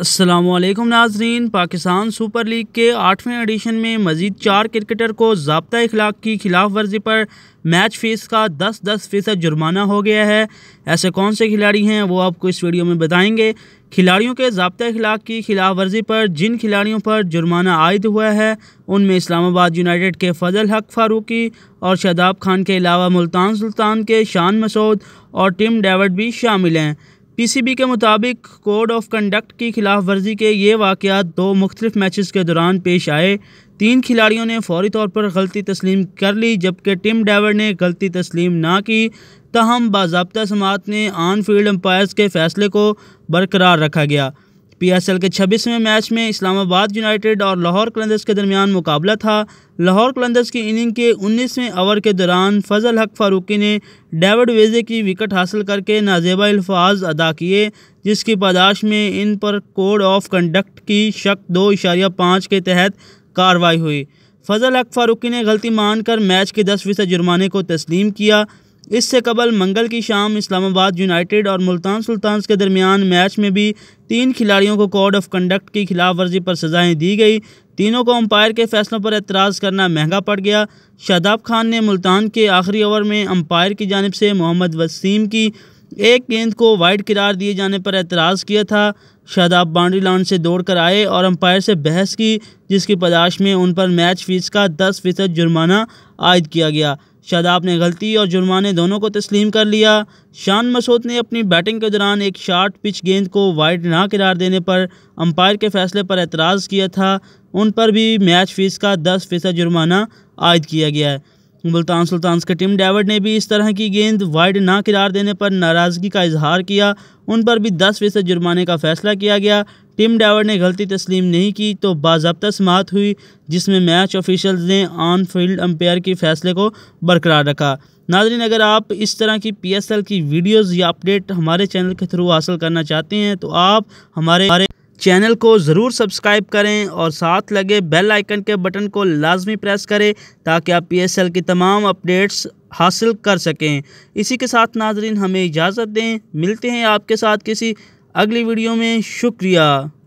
असलम नाजरीन Pakistan super league के आठवें एडिशन में मजीद चार क्रिकेटर को जबता इखलाक की खिलाफ वर्जी पर मैच फीस का 10 दस फ़ीसद जुर्माना हो गया है ऐसे कौन से खिलाड़ी हैं वो आपको इस वीडियो में बताएंगे खिलाड़ियों के जबता अखलाक की खिलाफ वर्जी पर जिन खिलाड़ियों पर जुर्माना आयद हुआ है उनमें इस्लामाबाद यूनाइटेड के फजल हक फारूकी और शदाब खान के अलावा मुल्तान सुल्तान के शान मसूद और टिम डेविड भी शामिल हैं पीसीबी के मुताबिक कोड ऑफ कंडक्ट की खिलाफ वर्जी के ये वाक़ात दो मुख्तलिफ मैचेस के दौरान पेश आए तीन खिलाड़ियों ने फौरी तौर पर गलती तस्लीम कर ली जबकि टिम डेवर ने गलती तस्लीम ना की तहम बाबा समात ने आन फील्ड अम्पायर्स के फैसले को बरकरार रखा गया पीएसएल के छब्बीसवें मैच में इस्लामाबाद यूनाइटेड और लाहौर कलंदर्स के दरमियान मुकाबला था लाहौर कलंदर्स की इनिंग के 19वें ओवर के दौरान फजल हक फारूकी ने डेविड वेजे की विकेट हासिल करके नाजेबा अल्फाज अदा किए जिसकी पादाश में इन पर कोड ऑफ कंडक्ट की शक दो इशारिया पाँच के तहत कार्रवाई हुई फजल हक फारूकी ने गलती मानकर मैच के दस फीसद जुर्माने को तस्लीम किया इससे कबल मंगल की शाम इस्लामाबाद यूनाइटेड और मुल्तान सुल्तान्स के दरमियान मैच में भी तीन खिलाड़ियों को कोड ऑफ कंडक्ट की खिलाफ वर्जी पर सजाएं दी गई तीनों को अंपायर के फैसलों पर एतराज़ करना महंगा पड़ गया शादाब खान ने मुल्तान के आखिरी ओवर में अंपायर की जानब से मोहम्मद वसीम की एक गेंद को वाइड किरार दिए जाने पर एतराज़ किया था शादाब बाउंड्री लाइन से दौड़ कर आए और अंपायर से बहस की जिसकी पदाश में उन पर मैच फीस का दस फीसद जुर्माना आयद किया गया शादाब ने गलती और जुर्माने दोनों को तस्लीम कर लिया शान मसूद ने अपनी बैटिंग के दौरान एक शार्ट पिच गेंद को वाइड ना करार देने पर अंपायर के फैसले पर एतराज़ किया था उन पर भी मैच फीस का दस फीसद जुर्माना आयद किया गया है मुल्तान सुल्तान्स के टीम डेविड ने भी इस तरह की गेंद वाइड ना किरार देने पर नाराज़गी का इजहार किया उन पर भी दस फीसद जुर्माने का फैसला किया गया टीम ड्राइवर ने गलती तस्लीम नहीं की तो बाबा समात हुई जिसमें मैच ऑफिशल ने ऑन फील्ड अम्पेयर के फैसले को बरकरार रखा नाजरीन अगर आप इस तरह की पीएसएल की वीडियोस या अपडेट हमारे चैनल के थ्रू हासिल करना चाहते हैं तो आप हमारे चैनल को ज़रूर सब्सक्राइब करें और साथ लगे बेल आइकन के बटन को लाजमी प्रेस करें ताकि आप पीएसएल की तमाम अपडेट्स हासिल कर सकें इसी के साथ नाजरीन हमें इजाज़त दें मिलते हैं आपके साथ किसी अगली वीडियो में शुक्रिया